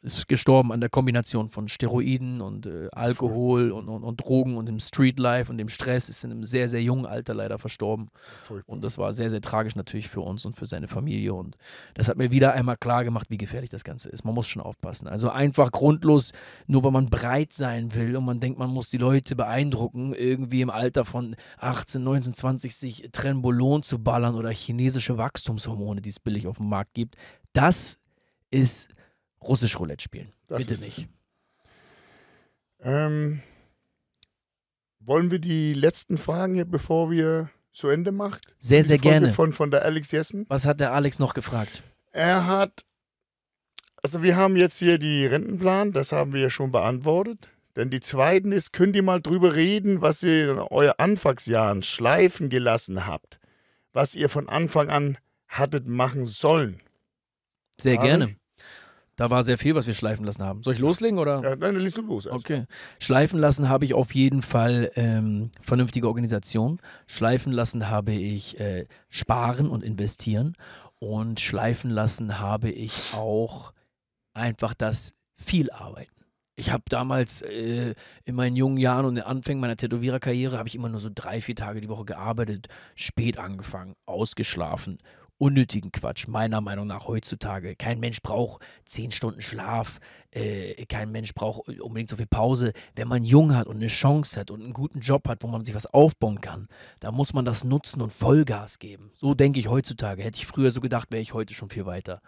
Speaker 2: ist gestorben an der Kombination von Steroiden und äh, Alkohol und, und, und, Drogen und dem Streetlife und dem Stress, ist in einem sehr, sehr jungen Alter leider verstorben. Furchtbar. Und das war sehr, sehr tragisch natürlich für uns und für seine Familie. Und das hat mir wieder einmal klar gemacht, wie gefährlich das Ganze ist. Man muss schon aufpassen. Also einfach grundlos, nur weil man breit sein will und man denkt, man muss die Leute beeindrucken, irgendwie im Alter von 18, 19, 20 sich Trenbolon zu ballern oder chinesische Wachstumshormone, die es billig auf dem Markt gibt.
Speaker 1: Das ist Russisch Roulette spielen. Das Bitte nicht. Ähm, wollen wir die letzten Fragen hier, bevor wir zu Ende machen? Sehr, sehr Folge gerne. Von, von der Alex Jessen. Was hat der
Speaker 2: Alex noch gefragt?
Speaker 1: Er hat, also wir haben jetzt hier die Rentenplan, das haben wir ja schon beantwortet. Denn die zweiten ist, könnt ihr mal drüber reden, was ihr in euren Anfangsjahren schleifen gelassen habt, was ihr von Anfang an hattet machen sollen. Sehr Ari? gerne. Da war sehr viel, was wir schleifen lassen haben. Soll ich loslegen oder? Ja, nein, dann liest du
Speaker 2: los. Also. Okay. Schleifen lassen habe ich auf jeden Fall ähm, vernünftige Organisation. Schleifen lassen habe ich äh, Sparen und Investieren. Und schleifen lassen habe ich auch einfach das viel arbeiten. Ich habe damals äh, in meinen jungen Jahren und den Anfängen meiner Tätowiererkarriere habe ich immer nur so drei, vier Tage die Woche gearbeitet, spät angefangen, ausgeschlafen unnötigen Quatsch, meiner Meinung nach heutzutage. Kein Mensch braucht zehn Stunden Schlaf, äh, kein Mensch braucht unbedingt so viel Pause. Wenn man jung hat und eine Chance hat und einen guten Job hat, wo man sich was aufbauen kann, da muss man das nutzen und Vollgas geben. So denke ich heutzutage. Hätte ich früher so gedacht, wäre ich heute schon viel weiter.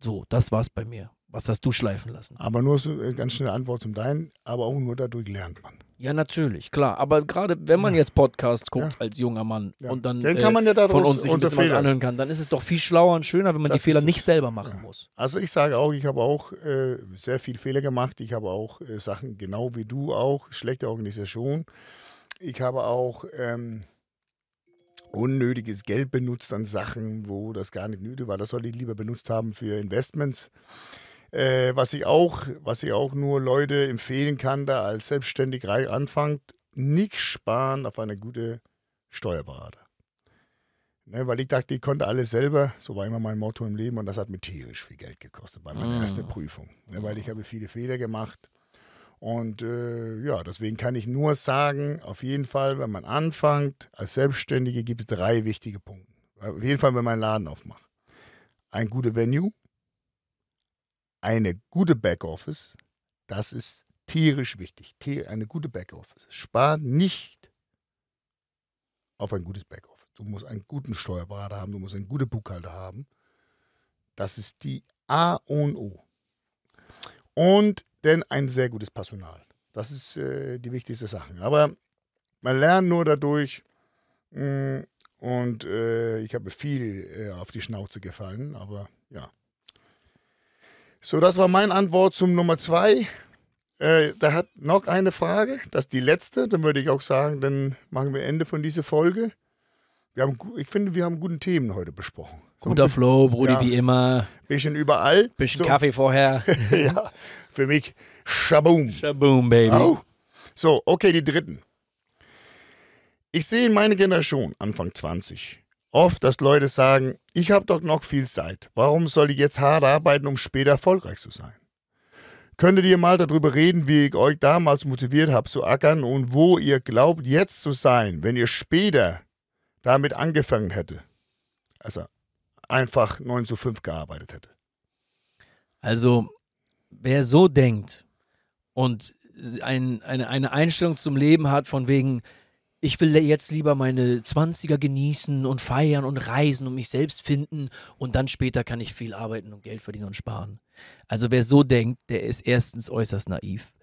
Speaker 1: So, das war's bei mir. Was hast du schleifen lassen? Aber nur so eine äh, ganz schnelle Antwort zum Deinen, aber auch nur dadurch lernt man.
Speaker 2: Ja, natürlich, klar. Aber gerade wenn man jetzt Podcasts guckt ja. als junger Mann ja. und dann, dann äh, ja von uns sich ein bisschen was anhören kann, dann ist es doch viel schlauer und schöner, wenn man das die Fehler nicht selber machen muss.
Speaker 1: Also ich sage auch, ich habe auch äh, sehr viel Fehler gemacht. Ich habe auch äh, Sachen, genau wie du auch, schlechte Organisation. Ich habe auch ähm, unnötiges Geld benutzt an Sachen, wo das gar nicht nötig war. Das sollte ich lieber benutzt haben für Investments. Äh, was, ich auch, was ich auch nur Leute empfehlen kann, da als selbstständig anfangt, nicht sparen auf eine gute Steuerberater. Ne, weil ich dachte, ich konnte alles selber. So war immer mein Motto im Leben und das hat mir tierisch viel Geld gekostet bei meiner mm. ersten Prüfung. Ne, weil ich ah. habe viele Fehler gemacht. Und äh, ja, deswegen kann ich nur sagen, auf jeden Fall, wenn man anfängt, als Selbstständige gibt es drei wichtige Punkte. Auf jeden Fall, wenn man einen Laden aufmacht. Ein gutes Venue, eine gute Backoffice, das ist tierisch wichtig. Eine gute Backoffice. Spar nicht auf ein gutes Backoffice. Du musst einen guten Steuerberater haben, du musst einen guten Buchhalter haben. Das ist die A und O. Und denn ein sehr gutes Personal. Das ist äh, die wichtigste Sache. Aber man lernt nur dadurch. Mh, mm, und äh, ich habe viel äh, auf die Schnauze gefallen, aber ja. So, das war meine Antwort zum Nummer zwei. Äh, da hat noch eine Frage, das ist die letzte. Dann würde ich auch sagen, dann machen wir Ende von dieser Folge. Wir haben, ich finde, wir haben guten Themen heute besprochen. Guter so, Flow, Brudi, ja, wie immer. Bisschen überall. Bisschen so. Kaffee vorher. ja, für mich Shaboom. Shaboom, Baby. Oh. So, okay, die dritten. Ich sehe in meiner Generation, Anfang 20, oft, dass Leute sagen, ich habe doch noch viel Zeit. Warum soll ich jetzt hart arbeiten, um später erfolgreich zu sein? Könntet ihr mal darüber reden, wie ich euch damals motiviert habe zu ackern und wo ihr glaubt, jetzt zu sein, wenn ihr später damit angefangen hätte? Also einfach 9 zu 5 gearbeitet hätte. Also, wer so denkt und
Speaker 2: ein, eine, eine Einstellung zum Leben hat, von wegen, ich will jetzt lieber meine 20er genießen und feiern und reisen und mich selbst finden und dann später kann ich viel arbeiten und Geld verdienen und sparen. Also wer so denkt, der ist erstens äußerst naiv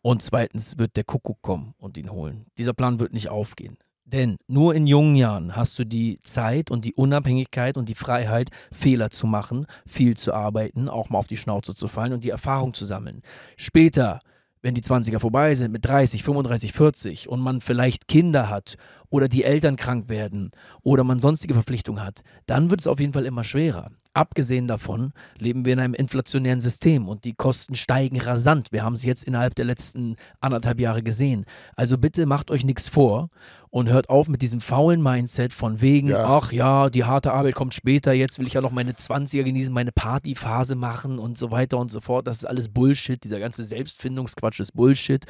Speaker 2: und zweitens wird der Kuckuck kommen und ihn holen. Dieser Plan wird nicht aufgehen. Denn nur in jungen Jahren hast du die Zeit und die Unabhängigkeit und die Freiheit, Fehler zu machen, viel zu arbeiten, auch mal auf die Schnauze zu fallen und die Erfahrung zu sammeln. Später wenn die 20er vorbei sind, mit 30, 35, 40 und man vielleicht Kinder hat oder die Eltern krank werden oder man sonstige Verpflichtungen hat, dann wird es auf jeden Fall immer schwerer. Abgesehen davon leben wir in einem inflationären System und die Kosten steigen rasant. Wir haben es jetzt innerhalb der letzten anderthalb Jahre gesehen. Also bitte macht euch nichts vor und hört auf mit diesem faulen Mindset von wegen, ja. ach ja, die harte Arbeit kommt später, jetzt will ich ja noch meine 20er genießen, meine Partyphase machen und so weiter und so fort. Das ist alles Bullshit. Dieser ganze Selbstfindungsquatsch ist Bullshit.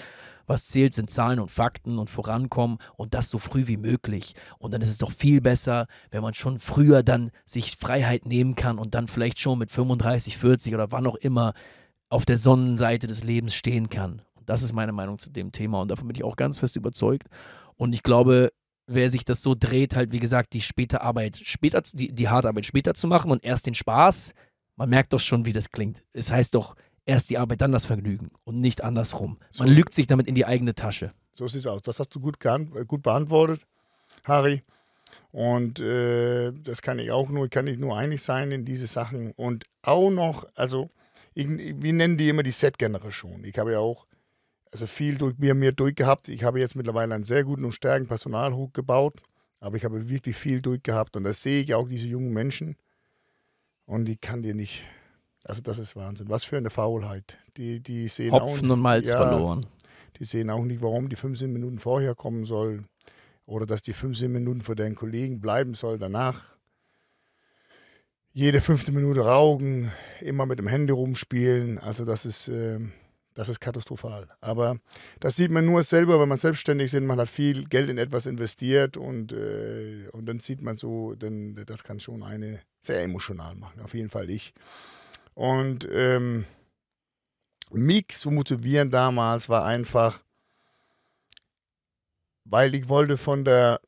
Speaker 2: Was zählt, sind Zahlen und Fakten und Vorankommen und das so früh wie möglich. Und dann ist es doch viel besser, wenn man schon früher dann sich Freiheit nehmen kann und dann vielleicht schon mit 35, 40 oder wann auch immer auf der Sonnenseite des Lebens stehen kann. Und das ist meine Meinung zu dem Thema und davon bin ich auch ganz fest überzeugt. Und ich glaube, wer sich das so dreht, halt wie gesagt, die späte Arbeit später, die, die harte Arbeit später zu machen und erst den Spaß, man merkt doch schon, wie das klingt. Es heißt doch erst die Arbeit, dann das Vergnügen und nicht andersrum. Man lügt sich damit in die eigene Tasche.
Speaker 1: So sieht es aus. Das hast du gut, äh, gut beantwortet, Harry. Und äh, das kann ich auch nur, kann ich nur einig sein in diese Sachen. Und auch noch, also ich, wir nennen die immer die Set-Generation. Ich habe ja auch also viel durch mir, mir durchgehabt. Ich habe jetzt mittlerweile einen sehr guten und starken Personalhut gebaut, aber ich habe wirklich viel durchgehabt. Und das sehe ich auch diese jungen Menschen. Und ich kann dir nicht also das ist Wahnsinn. Was für eine Faulheit. Die, die sehen Hopfen auch, und Malz ja, verloren. Die sehen auch nicht, warum die 15 Minuten vorher kommen sollen oder dass die 15 Minuten vor deinen Kollegen bleiben soll danach. Jede fünfte Minute raugen, immer mit dem Handy rumspielen. Also das ist, äh, das ist katastrophal. Aber das sieht man nur selber, wenn man selbstständig ist. Man hat viel Geld in etwas investiert und, äh, und dann sieht man so, denn das kann schon eine sehr emotional machen. Auf jeden Fall ich. Und ähm, mich zu motivieren damals war einfach, weil ich wollte von der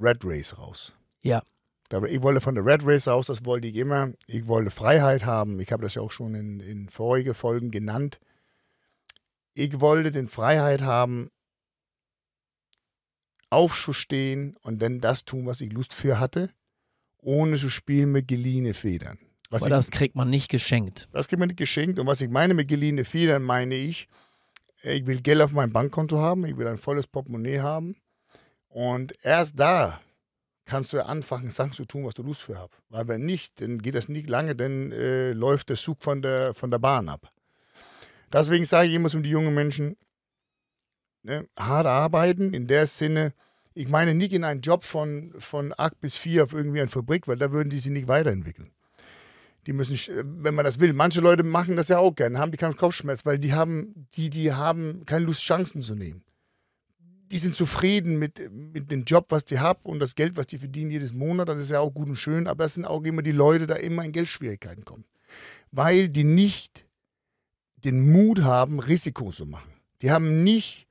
Speaker 1: Red Race raus. Ja. Ich wollte von der Red Race raus, das wollte ich immer. Ich wollte Freiheit haben. Ich habe das ja auch schon in, in vorige Folgen genannt. Ich wollte den Freiheit haben, aufzustehen und dann das tun, was ich Lust für hatte, ohne zu spielen mit geliehenen Federn. Was Weil ich, das kriegt man nicht geschenkt. Das kriegt man nicht geschenkt. Und was ich meine mit geliehene Federn, meine ich, ich will Geld auf meinem Bankkonto haben, ich will ein volles Portemonnaie haben. Und erst da kannst du ja anfangen, Sachen zu tun, was du Lust für hast. Weil wenn nicht, dann geht das nicht lange, dann äh, läuft der Zug von der, von der Bahn ab. Deswegen sage ich immer so um die jungen Menschen, ne, hart arbeiten, in der Sinne, ich meine nicht in einen Job von, von 8 bis 4 auf irgendwie eine Fabrik, weil da würden die sich nicht weiterentwickeln. Die müssen, wenn man das will, manche Leute machen das ja auch gerne, haben die keinen Kopfschmerz, weil die haben, die, die haben keine Lust, Chancen zu nehmen. Die sind zufrieden mit, mit dem Job, was die haben und das Geld, was die verdienen jedes Monat. Das ist ja auch gut und schön, aber es sind auch immer die Leute, da immer in Geldschwierigkeiten kommen. Weil die nicht den Mut haben, Risiko zu machen. Die haben nicht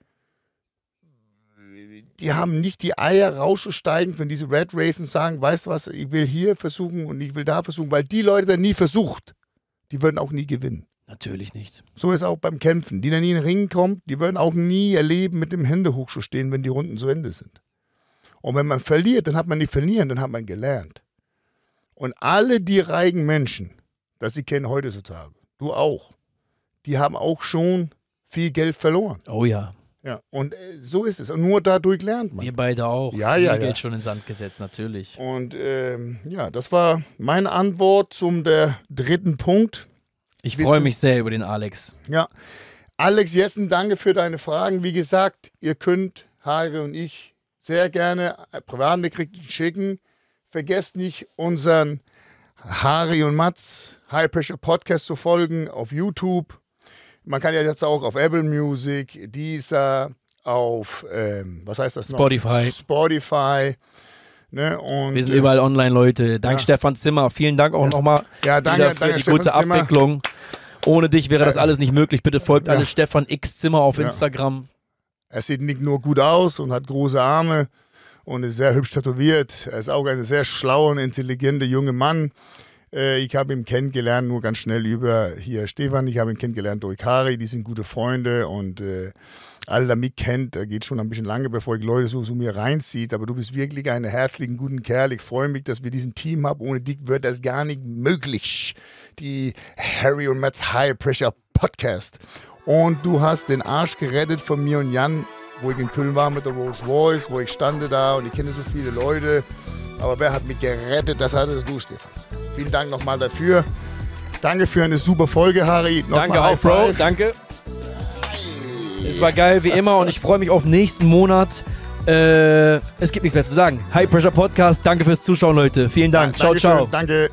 Speaker 1: die haben nicht die Eier rauszusteigen, wenn diese Red Race und sagen, weißt du was, ich will hier versuchen und ich will da versuchen, weil die Leute dann nie versucht, die würden auch nie gewinnen. Natürlich nicht. So ist auch beim Kämpfen. Die, dann nie in den Ring kommt, die würden auch nie erleben, mit dem Händehoch zu stehen, wenn die Runden zu Ende sind. Und wenn man verliert, dann hat man nicht verlieren, dann hat man gelernt. Und alle die reigen Menschen, das sie kennen heutzutage, du auch, die haben auch schon viel Geld verloren. Oh ja. Ja, und äh, so ist es. Und nur dadurch lernt man. Wir beide auch. Ja, ja, ja. Geld schon in Sand gesetzt, natürlich. Und ähm, ja, das war meine Antwort zum der dritten Punkt. Ich freue mich
Speaker 2: sehr über den Alex.
Speaker 1: Ja. Alex Jessen, danke für deine Fragen. Wie gesagt, ihr könnt Haare und ich sehr gerne äh, Privatnachrichten schicken. Vergesst nicht, unseren Harry und Mats High Pressure Podcast zu folgen auf YouTube, man kann ja jetzt auch auf Apple Music, dieser, auf, ähm, was heißt das? Spotify. Noch? Spotify. Ne? Und, wir sind äh, überall
Speaker 2: online, Leute. Dank ja. Stefan Zimmer. Vielen Dank auch ja. nochmal ja, danke, für danke, die Stefan gute Zimmer. Abwicklung.
Speaker 1: Ohne dich wäre das alles nicht möglich. Bitte folgt alle Stefan X Zimmer auf Instagram. Er sieht nicht nur gut aus und hat große Arme und ist sehr hübsch tätowiert. Er ist auch ein sehr schlauer und intelligenter junger Mann. Äh, ich habe ihn kennengelernt, nur ganz schnell über hier Stefan. Ich habe ihn kennengelernt durch Kari, die sind gute Freunde und äh, alle, die mich kennt, geht schon ein bisschen lange, bevor ich Leute so zu so mir reinzieht. Aber du bist wirklich ein herzlichen, guten Kerl. Ich freue mich, dass wir diesen Team haben. Ohne dich wird das gar nicht möglich. Die Harry und Matt's High Pressure Podcast. Und du hast den Arsch gerettet von mir und Jan, wo ich in Köln war mit der Rolls Royce, wo ich stande da und ich kenne so viele Leute. Aber wer hat mich gerettet? Das hattest du, Stefan. Vielen Dank nochmal dafür. Danke für eine super Folge, Harry. Noch danke auch, Bro. Danke. Es war geil wie immer und ich freue mich auf nächsten Monat. Äh, es gibt nichts mehr
Speaker 2: zu sagen. High Pressure Podcast. Danke fürs Zuschauen, Leute. Vielen Dank. Ja, ciao, ciao.
Speaker 1: Danke.